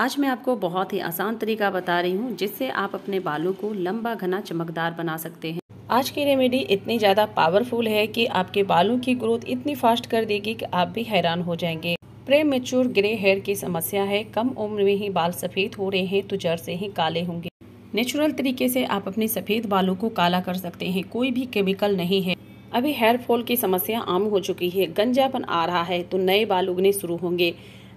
आज मैं आपको बहुत ही आसान तरीका बता रही हूँ जिससे आप अपने बालों को लंबा घना चमकदार बना सकते हैं आज की रेमेडी इतनी ज़्यादा पावरफुल है कि आपके बालों की ग्रोथ इतनी फास्ट कर देगी कि आप भी हैरान हो जाएंगे प्रे मेच्योर ग्रे हेयर की समस्या है कम उम्र में ही बाल सफ़ेद हो रहे हैं तो जड़ से ही काले होंगे नेचुरल तरीके से आप अपने सफ़ेद बालों को काला कर सकते हैं कोई भी केमिकल नहीं है अभी हेयर फॉल की समस्या आम हो चुकी है गंजापन आ रहा है तो नए बाल उगने शुरू होंगे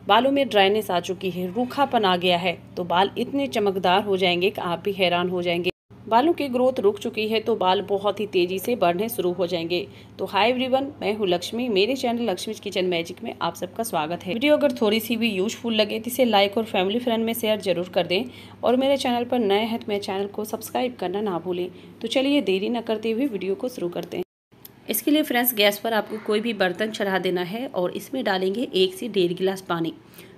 बालों में ड्राइनेस आ चुकी है रूखापन आ गया है तो बाल इतने चमकदार हो जाएंगे कि आप भी हैरान हो जाएंगे बालों की ग्रोथ रुक चुकी है तो बाल बहुत ही तेज़ी से बढ़ने शुरू हो जाएंगे तो हाय एवरीवन मैं हूँ लक्ष्मी मेरे चैनल लक्ष्मी किचन मैजिक में आप सबका स्वागत है वीडियो अगर थोड़ी सी भी यूजफुल लगे तो इसे लाइक और फैमिली फ्रेंड में शेयर जरूर कर दें और मेरे चैनल पर नए हैं तो मेरे चैनल को सब्सक्राइब करना ना भूलें तो चलिए देरी न करते हुए वीडियो को शुरू करते हैं इसके लिए फ्रेंड्स गैस पर आपको कोई भी बर्तन चढ़ा देना है और इसमें डालेंगे एक से डेढ़ गिलास पानी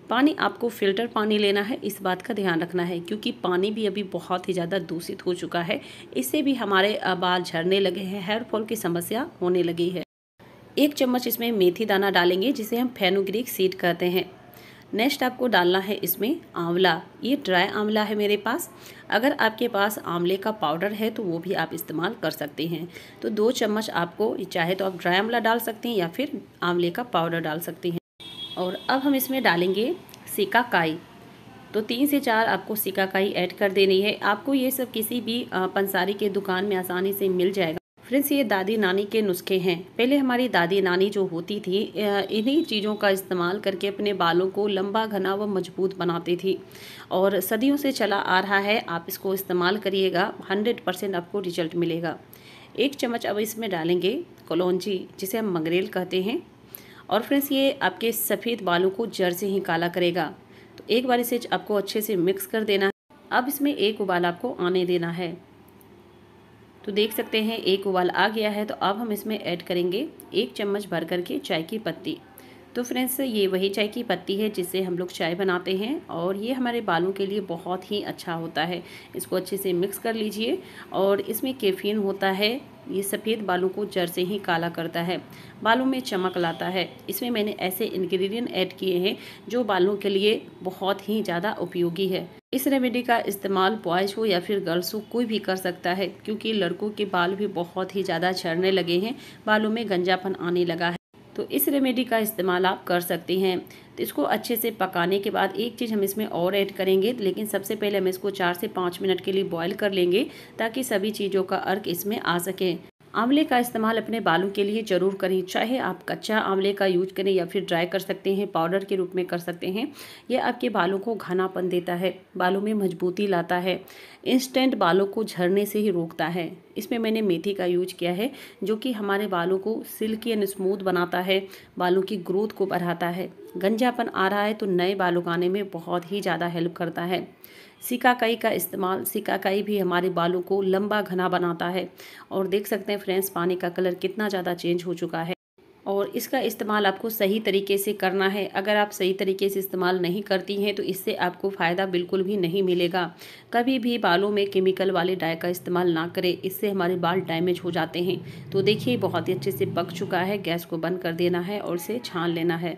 पानी आपको फ़िल्टर पानी लेना है इस बात का ध्यान रखना है क्योंकि पानी भी अभी बहुत ही ज़्यादा दूषित हो चुका है इससे भी हमारे बाल झड़ने लगे हैं हेयर फॉल की समस्या होने लगी है एक चम्मच इसमें मेथी दाना डालेंगे जिसे हम फेनोग्रिक सीड कहते हैं नेक्स्ट आपको डालना है इसमें आंवला ये ड्राई आंवला है मेरे पास अगर आपके पास आंवले का पाउडर है तो वो भी आप इस्तेमाल कर सकते हैं तो दो चम्मच आपको चाहे तो आप ड्राई आंवला डाल सकते हैं या फिर आंवले का पाउडर डाल सकते हैं और अब हम इसमें डालेंगे सिकाकाई तो तीन से चार आपको सिकाकाई ऐड कर देनी है आपको ये सब किसी भी पंसारी के दुकान में आसानी से मिल जाएगा फ्रेंड्स ये दादी नानी के नुस्खे हैं पहले हमारी दादी नानी जो होती थी इन्हीं चीज़ों का इस्तेमाल करके अपने बालों को लंबा घना व मजबूत बनाती थी और सदियों से चला आ रहा है आप इसको इस्तेमाल करिएगा हंड्रेड परसेंट आपको रिजल्ट मिलेगा एक चम्मच अब इसमें डालेंगे कलौजी जिसे हम मंगरेल कहते हैं और फ्रेंड्स ये आपके सफ़ेद बालों को जड़ से ही काला करेगा तो एक बार इसे आपको अच्छे से मिक्स कर देना है अब इसमें एक उबाल आपको आने देना है तो देख सकते हैं एक उबाल आ गया है तो अब हम इसमें ऐड करेंगे एक चम्मच भर करके चाय की पत्ती तो फ्रेंड्स ये वही चाय की पत्ती है जिससे हम लोग चाय बनाते हैं और ये हमारे बालों के लिए बहुत ही अच्छा होता है इसको अच्छे से मिक्स कर लीजिए और इसमें कैफीन होता है ये सफ़ेद बालों को जड़ से ही काला करता है बालों में चमक लाता है इसमें मैंने ऐसे इंग्रेडिएंट ऐड किए हैं जो बालों के लिए बहुत ही ज़्यादा उपयोगी है इस रेमेडी का इस्तेमाल बॉयज़ हो या फिर गर्ल्स हो कोई भी कर सकता है क्योंकि लड़कों के बाल भी बहुत ही ज़्यादा झड़ने लगे हैं बालों में गंजापन आने लगा है तो इस रेमेडी का इस्तेमाल आप कर सकते हैं तो इसको अच्छे से पकाने के बाद एक चीज़ हम इसमें और ऐड करेंगे लेकिन सबसे पहले हम इसको चार से पाँच मिनट के लिए बॉयल कर लेंगे ताकि सभी चीज़ों का अर्क इसमें आ सके आंवले का इस्तेमाल अपने बालों के लिए ज़रूर करें चाहे आप कच्चा आंवले का यूज करें या फिर ड्राई कर सकते हैं पाउडर के रूप में कर सकते हैं यह आपके बालों को घनापन देता है बालों में मजबूती लाता है इंस्टेंट बालों को झड़ने से ही रोकता है इसमें मैंने मेथी का यूज किया है जो कि हमारे बालों को सिल्की एंड स्मूथ बनाता है बालों की ग्रोथ को बढ़ाता है गंजापन आ रहा है तो नए बाल उगाने में बहुत ही ज़्यादा हेल्प करता है सिकाकाई का इस्तेमाल सिकाकाई भी हमारे बालों को लंबा घना बनाता है और देख सकते हैं फ्रेंड्स पानी का कलर कितना ज़्यादा चेंज हो चुका है और इसका इस्तेमाल आपको सही तरीके से करना है अगर आप सही तरीके से इस्तेमाल नहीं करती हैं तो इससे आपको फ़ायदा बिल्कुल भी नहीं मिलेगा कभी भी बालों में केमिकल वाले डाई का इस्तेमाल ना करें इससे हमारे बाल डैमेज हो जाते हैं तो देखिए बहुत ही अच्छे से पक चुका है गैस को बंद कर देना है और इसे छान लेना है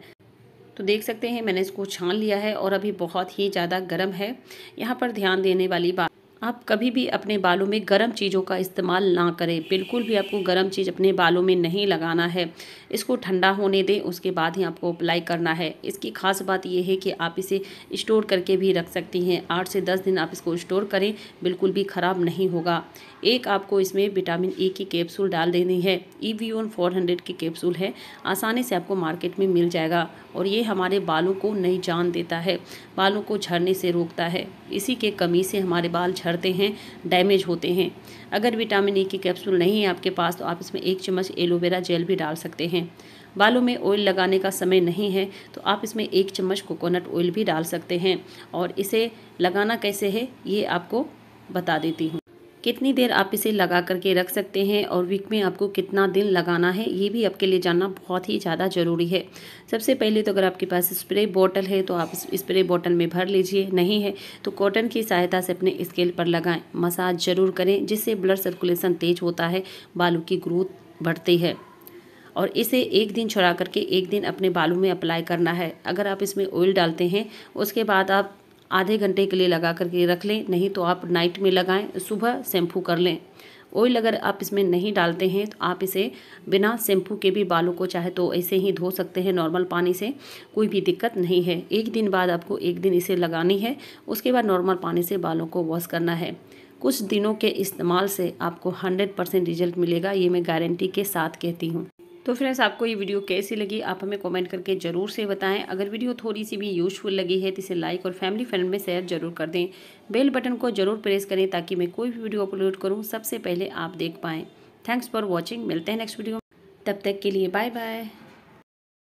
तो देख सकते हैं मैंने इसको छान लिया है और अभी बहुत ही ज़्यादा गर्म है यहाँ पर ध्यान देने वाली बात आप कभी भी अपने बालों में गर्म चीज़ों का इस्तेमाल ना करें बिल्कुल भी आपको गर्म चीज़ अपने बालों में नहीं लगाना है इसको ठंडा होने दें उसके बाद ही आपको अप्लाई करना है इसकी खास बात यह है कि आप इसे स्टोर करके भी रख सकती हैं आठ से दस दिन आप इसको स्टोर करें बिल्कुल भी ख़राब नहीं होगा एक आपको इसमें विटामिन ई e की कैप्सूल डाल देनी है Evion four hundred की कैप्सूल है आसानी से आपको मार्केट में मिल जाएगा और ये हमारे बालों को नई जान देता है बालों को झड़ने से रोकता है इसी के कमी से हमारे बाल झड़ते हैं डैमेज होते हैं अगर विटामिन ई e के कैप्सूल नहीं है आपके पास तो आप इसमें एक चम्मच एलोवेरा जेल भी डाल सकते हैं बालों में ऑयल लगाने का समय नहीं है तो आप इसमें एक चम्मच कोकोनट ऑयल भी डाल सकते हैं और इसे लगाना कैसे है ये आपको बता देती हूँ कितनी देर आप इसे लगा करके रख सकते हैं और वीक में आपको कितना दिन लगाना है ये भी आपके लिए जानना बहुत ही ज़्यादा ज़रूरी है सबसे पहले तो अगर आपके पास स्प्रे बॉटल है तो आप स्प्रे बॉटल में भर लीजिए नहीं है तो कॉटन की सहायता से अपने स्केल पर लगाएं मसाज ज़रूर करें जिससे ब्लड सर्कुलेशन तेज होता है बालों की ग्रोथ बढ़ती है और इसे एक दिन छुड़ा करके एक दिन अपने बालों में अप्लाई करना है अगर आप इसमें ऑयल डालते हैं उसके बाद आप आधे घंटे के लिए लगा करके रख लें नहीं तो आप नाइट में लगाएं सुबह शैम्पू कर लें ऑयल अगर आप इसमें नहीं डालते हैं तो आप इसे बिना शैम्पू के भी बालों को चाहे तो ऐसे ही धो सकते हैं नॉर्मल पानी से कोई भी दिक्कत नहीं है एक दिन बाद आपको एक दिन इसे लगानी है उसके बाद नॉर्मल पानी से बालों को वॉश करना है कुछ दिनों के इस्तेमाल से आपको हंड्रेड परसेंट रिजल्ट मिलेगा ये मैं गारंटी के साथ कहती हूँ तो फ्रेंड्स आपको ये वीडियो कैसी लगी आप हमें कमेंट करके ज़रूर से बताएं अगर वीडियो थोड़ी सी भी यूजफुल लगी है तो इसे लाइक और फैमिली फ्रेंड में शेयर जरूर कर दें बेल बटन को ज़रूर प्रेस करें ताकि मैं कोई भी वीडियो अपलोड करूँ सबसे पहले आप देख पाएँ थैंक्स फॉर वॉचिंग मिलते हैं नेक्स्ट वीडियो तब तक के लिए बाय बाय